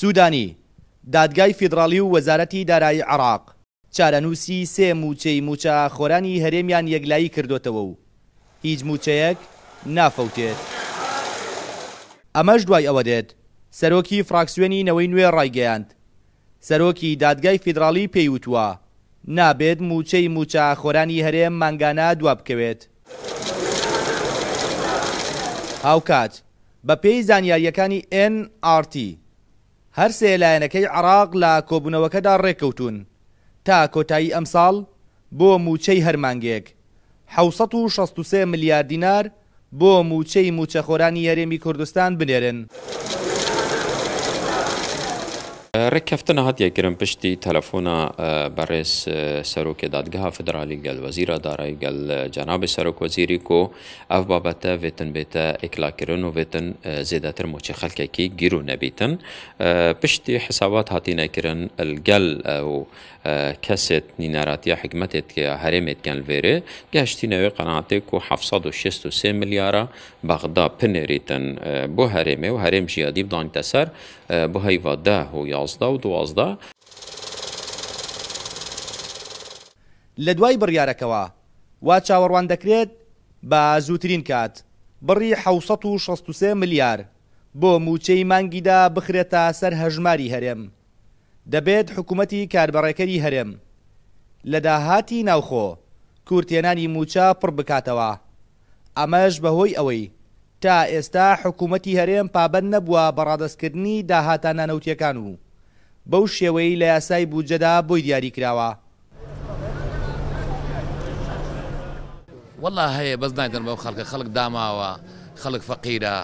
سوودانی دادگای فیدراڵی و وەزارەتی دارایی عراق چارەنووسی سێ موچەی موچە خۆرانی هەرێمیان یەکلایی کردوتەوە و هیچ موچەیەک نافەوتێت ئەمەش دوای ئەوە دێت سەرۆکی فراکسوێنینەوەی نوێ ڕایگەیاند سەرۆکی دادگای فیدراڵی پێیوتوە نابێت موچەی موچە خۆرانی هەرێم مانگانە دوا بکەوێت هاوکات بە پێی زانیاریەکانی NRT هەر سێلایەنەکەی عراق لە کۆبوونەوەکەدا ڕێککەوتون تا کۆتایی ئەمساڵ بۆ موچەی هەرمانگەیەک 1663 ملیار دینار بۆ موچەی موچەخۆرانی یاریێمی کوردستان بنێرن. ركفتنا رکفتن يكرم بشتي تلفونا تەلەفۆنا سروك دادگاه فدرالي فدرالی وزيرا وەزیرە دارای جناب سروك وزيري كو اف بابتا ويتن بيتا اكلا ئێکلاکردن و ويتن زيداتر موچه خلقه كي گيرو نبيتن بشتي حسابات هاتی نەکردن گەل و کەسێت نینەراتیە حکمتێت کە هەرێمێت گەل وێرێ گەشتی نەوێ قەناتێک و 1963 میلیارە بەغدا پنێریتن بو هەرێمێ و هرم جيادي بدان تسر بو بۆ هەیوادا و 11 دوازدا و دوازدا لە دوای بڕیارەکەەوە وا چاوەڕوان دەکرێت بە زووترین کات بڕی 1663 ملیار بۆ موچەی مانگیدا بخرێتە سەر هەژماری هەرێم دەبێت حکوومەتی کاربڕێکەری هەرێم لە داهاتی ناوخۆ کورتێنانی موچە پڕ بکاتەوە ئەمەش بەهۆی ئەوەی تا ئێستا حکوومەتی هەرێم پابەن نەبووە بەڕادەستکردنی داهاتانە نەوتیەکان و بەو شێوەی لە یاسای بودجەدا بۆی دیاری کراوە. والله هەیە بەس نایدن بەو خەڵکە خەڵک داماوە خەڵک فەقیرە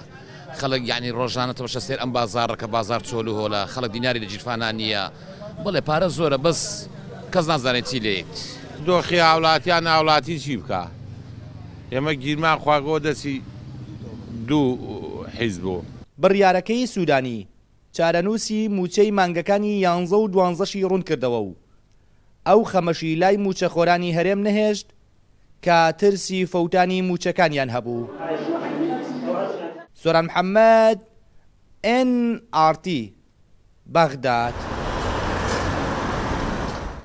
خەڵک یعنی ڕۆژانە تەوەشە سێر ئەم بازارڕەکە بازار چۆل و هۆلا خەڵک دیناری لە جیرفانان نییە بڵێ پارە زۆرە بەس کەس نازانێت چی لێت دۆخی ئاوڵاتیان ئاوڵاتی چی بکە ئێمە گیرمان خواگۆ دەسی دوو حیز بوو بڕیارەکەی سوودانی چارەنووسی موچەی مانگەکانی یانزە و دوانزەشی ڕوون کردەوە و ئەو خەمەشی لای موچەخۆرانی هەرێم نەهێشت کە ترسی فەوتانی موچەکانیان هەبوو سۆران محەممەد NRT بەغداد.